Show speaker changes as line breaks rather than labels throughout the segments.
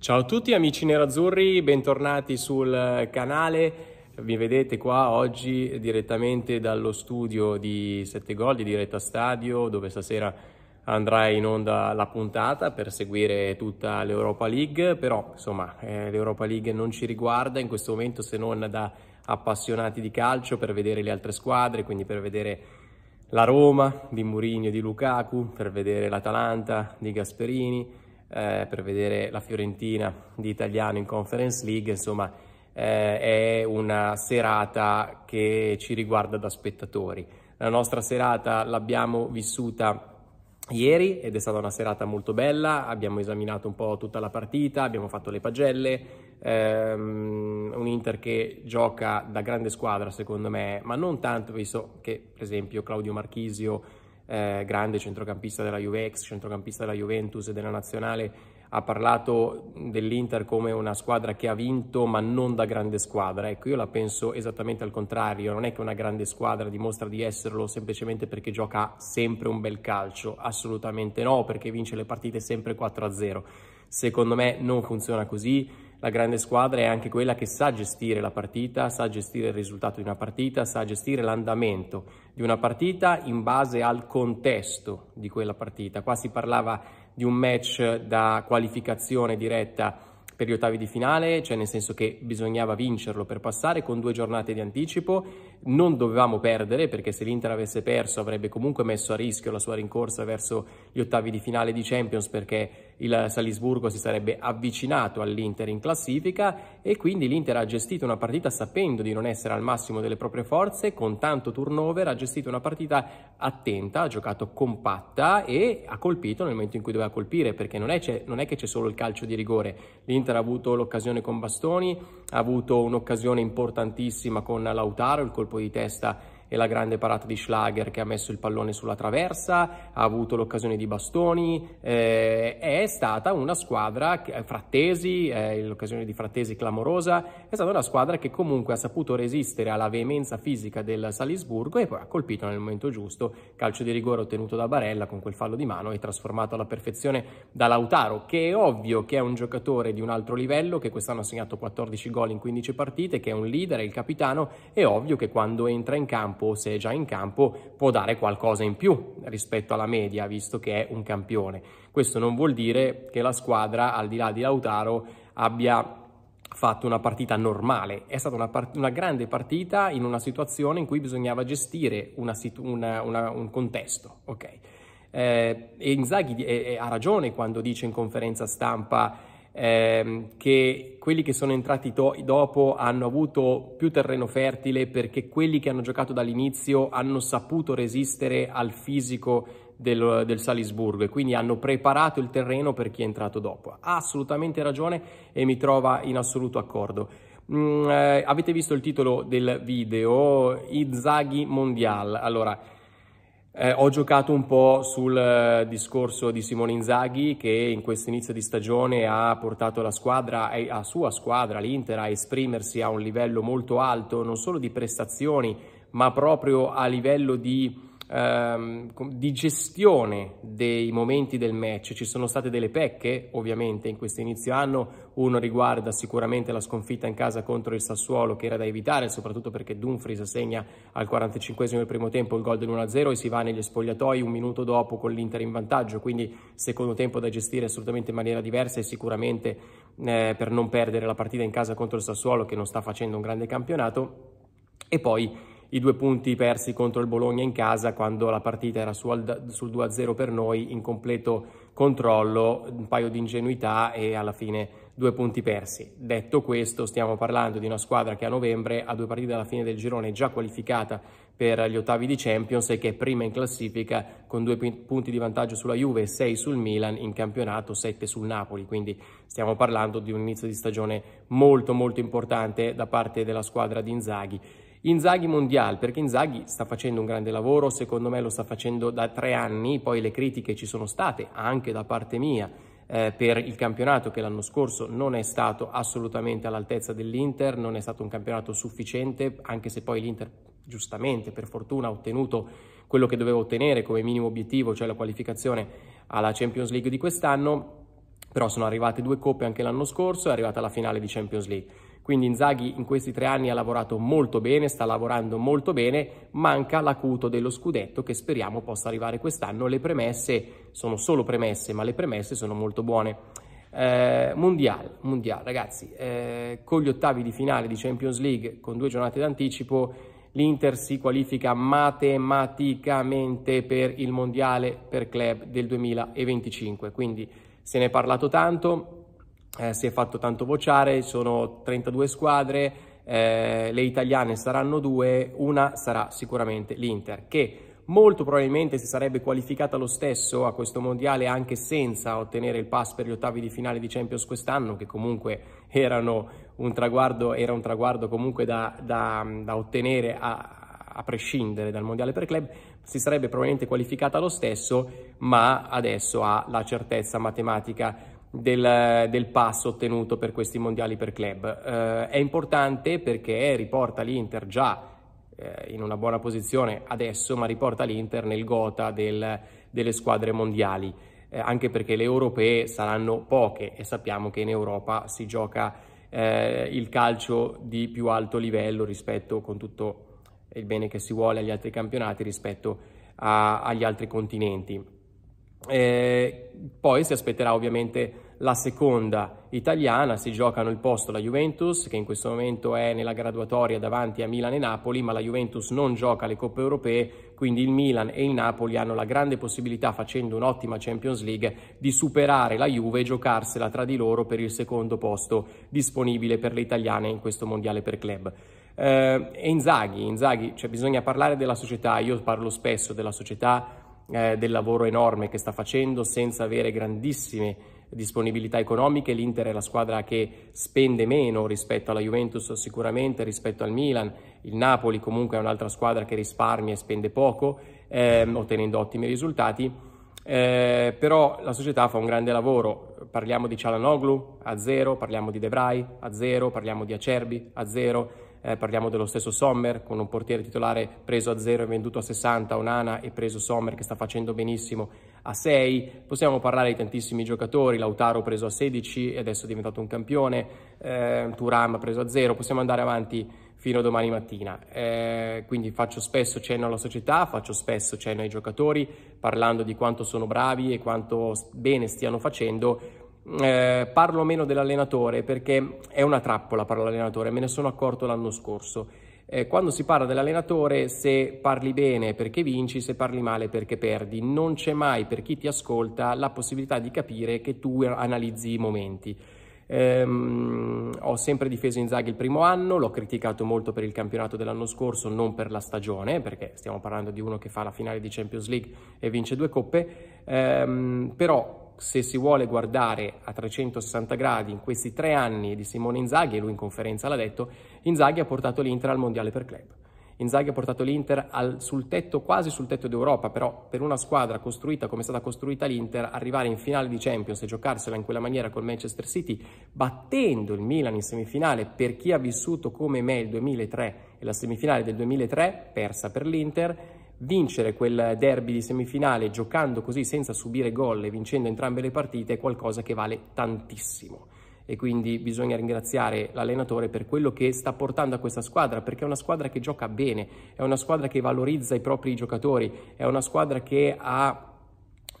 Ciao a tutti amici nerazzurri, bentornati sul canale. Vi vedete qua oggi direttamente dallo studio di 7 Gol di Diretta Stadio, dove stasera andrà in onda la puntata per seguire tutta l'Europa League, però insomma eh, l'Europa League non ci riguarda in questo momento se non da appassionati di calcio per vedere le altre squadre, quindi per vedere la Roma di Mourinho e di Lukaku, per vedere l'Atalanta di Gasperini, eh, per vedere la Fiorentina di Italiano in Conference League, insomma eh, è una serata che ci riguarda da spettatori. La nostra serata l'abbiamo vissuta ieri ed è stata una serata molto bella, abbiamo esaminato un po' tutta la partita, abbiamo fatto le pagelle, ehm, un Inter che gioca da grande squadra secondo me, ma non tanto visto che per esempio Claudio Marchisio eh, grande centrocampista della Juvex, centrocampista della Juventus e della Nazionale, ha parlato dell'Inter come una squadra che ha vinto ma non da grande squadra. Ecco, io la penso esattamente al contrario, non è che una grande squadra dimostra di esserlo semplicemente perché gioca sempre un bel calcio, assolutamente no, perché vince le partite sempre 4-0. Secondo me non funziona così la grande squadra è anche quella che sa gestire la partita, sa gestire il risultato di una partita, sa gestire l'andamento di una partita in base al contesto di quella partita. Qua si parlava di un match da qualificazione diretta per gli ottavi di finale, cioè nel senso che bisognava vincerlo per passare con due giornate di anticipo, non dovevamo perdere perché se l'Inter avesse perso avrebbe comunque messo a rischio la sua rincorsa verso gli ottavi di finale di Champions perché il Salisburgo si sarebbe avvicinato all'Inter in classifica e quindi l'Inter ha gestito una partita sapendo di non essere al massimo delle proprie forze, con tanto turnover ha gestito una partita attenta, ha giocato compatta e ha colpito nel momento in cui doveva colpire, perché non è, non è che c'è solo il calcio di rigore, l'Inter ha avuto l'occasione con Bastoni, ha avuto un'occasione importantissima con Lautaro, il colpo di testa e la grande parata di Schlager che ha messo il pallone sulla traversa, ha avuto l'occasione di Bastoni, eh, è stata una squadra, eh, Frattesi, eh, l'occasione di Frattesi clamorosa, è stata una squadra che comunque ha saputo resistere alla veemenza fisica del Salisburgo e poi ha colpito nel momento giusto, calcio di rigore ottenuto da Barella con quel fallo di mano e trasformato alla perfezione da Lautaro, che è ovvio che è un giocatore di un altro livello, che quest'anno ha segnato 14 gol in 15 partite, che è un leader, è il capitano, è ovvio che quando entra in campo campo o se è già in campo può dare qualcosa in più rispetto alla media visto che è un campione. Questo non vuol dire che la squadra al di là di Lautaro abbia fatto una partita normale, è stata una, part una grande partita in una situazione in cui bisognava gestire una una, una, un contesto. Okay. Eh, e Inzaghi ha ragione quando dice in conferenza stampa ehm, che quelli che sono entrati to- dopo hanno avuto più terreno fertile perché quelli che hanno giocato dall'inizio hanno saputo resistere al fisico del, del, Salisburgo e quindi hanno preparato il terreno per chi è entrato dopo. Ha assolutamente ragione e mi trova in assoluto accordo. Mm, eh, avete visto il titolo del video, Izaghi Mondial. Allora, eh, ho giocato un po' sul eh, discorso di Simone Inzaghi che in questo inizio di stagione ha portato la squadra, la sua squadra, l'Inter, a esprimersi a un livello molto alto, non solo di prestazioni, ma proprio a livello di ehm, di gestione dei momenti del match. Ci sono state delle pecche, ovviamente, in questo inizio anno. Uno riguarda sicuramente la sconfitta in casa contro il Sassuolo, che era da evitare, soprattutto perché Dumfries segna al 45 del primo tempo il gol dell'1-0 e si va negli spogliatoi un minuto dopo con l'Inter in vantaggio. Quindi, secondo tempo da gestire assolutamente in maniera diversa e sicuramente eh, per non perdere la partita in casa contro il Sassuolo, che non sta facendo un grande campionato. E poi i due punti persi contro il Bologna in casa quando la partita era sul, sul 2-0 per noi in completo controllo, un paio di ingenuità e alla fine due punti persi. Detto questo stiamo parlando di una squadra che a novembre a due partite alla fine del girone è già qualificata per gli ottavi di Champions e che è prima in classifica con due punti di vantaggio sulla Juve e 6 sul Milan in campionato, 7 sul Napoli, quindi stiamo parlando di un inizio di stagione molto molto importante da parte della squadra di Inzaghi. Inzaghi mondiale, perché Inzaghi sta facendo un grande lavoro, secondo me lo sta facendo da tre anni, poi le critiche ci sono state anche da parte mia eh, per il campionato che l'anno scorso non è stato assolutamente all'altezza dell'Inter, non è stato un campionato sufficiente, anche se poi l'Inter giustamente, per fortuna, ha ottenuto quello che doveva ottenere come minimo obiettivo, cioè la qualificazione alla Champions League di quest'anno, però sono arrivate due coppe anche l'anno scorso, è arrivata la finale di Champions League. Quindi Inzaghi in questi tre anni ha lavorato molto bene, sta lavorando molto bene, manca l'acuto dello scudetto che speriamo possa arrivare quest'anno. Le premesse sono solo premesse, ma le premesse sono molto buone. Eh, mondial, mondial, ragazzi, eh, con gli ottavi di finale di Champions League con due giornate d'anticipo, l'Inter si qualifica matematicamente per il mondiale per club del 2025. Quindi se ne è parlato tanto, eh, si è fatto tanto vociare, sono 32 squadre, eh, le italiane saranno due, una sarà sicuramente l'Inter, che molto probabilmente si sarebbe qualificata lo stesso a questo mondiale anche senza ottenere il pass per gli ottavi di finale di Champions quest'anno, che comunque un traguardo, era un traguardo comunque da, da, da ottenere a, a prescindere dal mondiale per club, si sarebbe probabilmente qualificata lo stesso, ma adesso ha la certezza matematica del, del, pass ottenuto per questi mondiali per club. Eh, è importante perché riporta l'Inter già eh, in una buona posizione adesso, ma riporta l'Inter nel gota del, delle squadre mondiali, eh, anche perché le europee saranno poche e sappiamo che in Europa si gioca eh, il calcio di più alto livello rispetto, con tutto il bene che si vuole, agli altri campionati rispetto a, agli altri continenti. Eh, poi si aspetterà ovviamente la seconda italiana, si giocano il posto la Juventus che in questo momento è nella graduatoria davanti a Milan e Napoli, ma la Juventus non gioca le coppe europee, quindi il Milan e il Napoli hanno la grande possibilità facendo un'ottima Champions League di superare la Juve e giocarsela tra di loro per il secondo posto disponibile per le italiane in questo mondiale per club. Eh, e Inzaghi, Inzaghi, cioè bisogna parlare della società, io parlo spesso della società eh, del lavoro enorme che sta facendo senza avere grandissime disponibilità economiche. L'Inter è la squadra che spende meno rispetto alla Juventus sicuramente, rispetto al Milan. Il Napoli comunque è un'altra squadra che risparmia e spende poco, ehm, ottenendo ottimi risultati. Eh, però la società fa un grande lavoro, parliamo di Cialanoglu a zero, parliamo di De Vrij a zero, parliamo di Acerbi a zero, eh, parliamo dello stesso Sommer con un portiere titolare preso a 0 e venduto a 60, Onana e preso Sommer che sta facendo benissimo a 6, possiamo parlare di tantissimi giocatori, Lautaro preso a 16 e adesso è diventato un campione, eh, Turam preso a 0, possiamo andare avanti fino a domani mattina. Eh, quindi faccio spesso cenno alla società, faccio spesso cenno ai giocatori, parlando di quanto sono bravi e quanto bene stiano facendo eh, parlo meno dell'allenatore perché è una trappola per l'allenatore, me ne sono accorto l'anno scorso. Eh, quando si parla dell'allenatore, se parli bene perché vinci, se parli male perché perdi, non c'è mai per chi ti ascolta la possibilità di capire che tu analizzi i momenti. Um, ho sempre difeso Inzaghi il primo anno, l'ho criticato molto per il campionato dell'anno scorso, non per la stagione, perché stiamo parlando di uno che fa la finale di Champions League e vince due coppe, um, però se si vuole guardare a 360 gradi in questi tre anni di Simone Inzaghi, e lui in conferenza l'ha detto, Inzaghi ha portato l'Inter al Mondiale per Club. Inzaghi ha portato l'Inter al, sul tetto, quasi sul tetto d'Europa, però per una squadra costruita come è stata costruita l'Inter, arrivare in finale di Champions e giocarsela in quella maniera col Manchester City, battendo il Milan in semifinale, per chi ha vissuto come me il 2003 e la semifinale del 2003, persa per l'Inter, vincere quel derby di semifinale giocando così senza subire gol e vincendo entrambe le partite è qualcosa che vale tantissimo e quindi bisogna ringraziare l'allenatore per quello che sta portando a questa squadra, perché è una squadra che gioca bene, è una squadra che valorizza i propri giocatori, è una squadra che ha,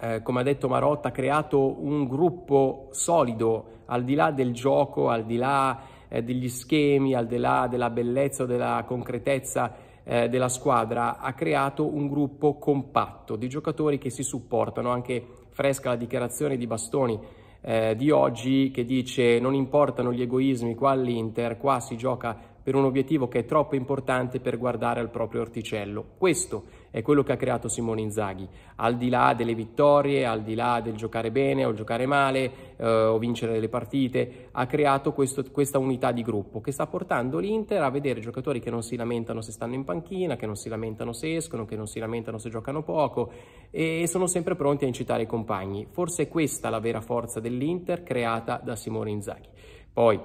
eh, come ha detto Marotta, creato un gruppo solido, al di là del gioco, al di là eh, degli schemi, al di là della bellezza della concretezza eh, della squadra, ha creato un gruppo compatto di giocatori che si supportano, anche fresca la dichiarazione di Bastoni eh, di oggi che dice non importano gli egoismi qua all'Inter, qua si gioca per un obiettivo che è troppo importante per guardare al proprio orticello. Questo è quello che ha creato Simone Inzaghi, al di là delle vittorie, al di là del giocare bene o giocare male eh, o vincere le partite, ha creato questo, questa unità di gruppo che sta portando l'Inter a vedere giocatori che non si lamentano se stanno in panchina, che non si lamentano se escono, che non si lamentano se giocano poco e sono sempre pronti a incitare i compagni. Forse è questa la vera forza dell'Inter creata da Simone Inzaghi. Poi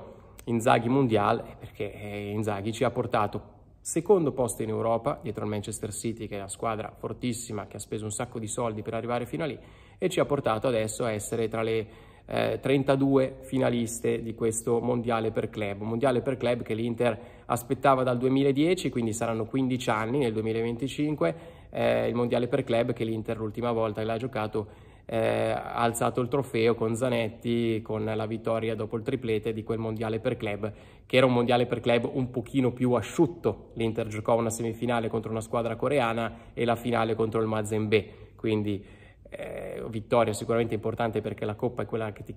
Inzaghi Mondial, eh, perché eh, Inzaghi ci ha portato Secondo posto in Europa, dietro al Manchester City, che è una squadra fortissima, che ha speso un sacco di soldi per arrivare fino a lì, e ci ha portato adesso a essere tra le eh, 32 finaliste di questo mondiale per club, un mondiale per club che l'Inter aspettava dal 2010, quindi saranno 15 anni nel 2025, eh, il mondiale per club che l'Inter l'ultima volta l'ha giocato eh, ha alzato il trofeo con Zanetti con la vittoria dopo il triplete di quel mondiale per club che era un mondiale per club un pochino più asciutto l'Inter giocò una semifinale contro una squadra coreana e la finale contro il Mazembe quindi eh, vittoria sicuramente importante perché la coppa è quella che ti,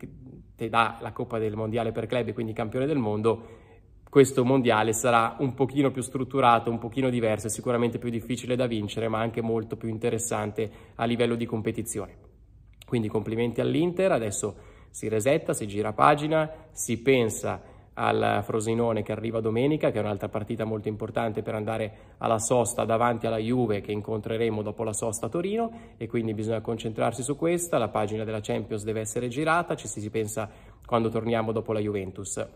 ti dà la coppa del mondiale per club e quindi campione del mondo questo mondiale sarà un pochino più strutturato, un pochino diverso, sicuramente più difficile da vincere, ma anche molto più interessante a livello di competizione. Quindi complimenti all'Inter, adesso si resetta, si gira pagina, si pensa al Frosinone che arriva domenica, che è un'altra partita molto importante per andare alla sosta davanti alla Juve che incontreremo dopo la sosta a Torino e quindi bisogna concentrarsi su questa, la pagina della Champions deve essere girata, ci si pensa quando torniamo dopo la Juventus.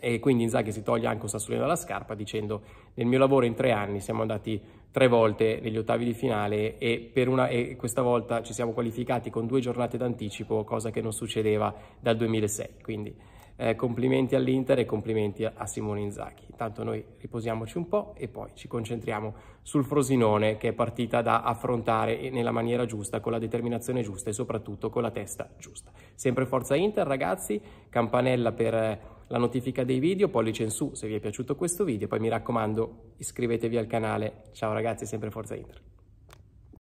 E quindi Inzaghi si toglie anche un sassolino dalla scarpa dicendo nel mio lavoro in tre anni siamo andati tre volte negli ottavi di finale e, una, e, questa volta ci siamo qualificati con due giornate d'anticipo, cosa che non succedeva dal 2006. Quindi eh, complimenti all'Inter e complimenti a, Simone Inzaghi. Intanto noi riposiamoci un po' e poi ci concentriamo sul Frosinone che è partita da affrontare nella maniera giusta, con la determinazione giusta e soprattutto con la testa giusta. Sempre forza Inter ragazzi, campanella per la notifica dei video, pollice in su se vi è piaciuto questo video, poi mi raccomando iscrivetevi al canale. Ciao ragazzi, sempre Forza Inter.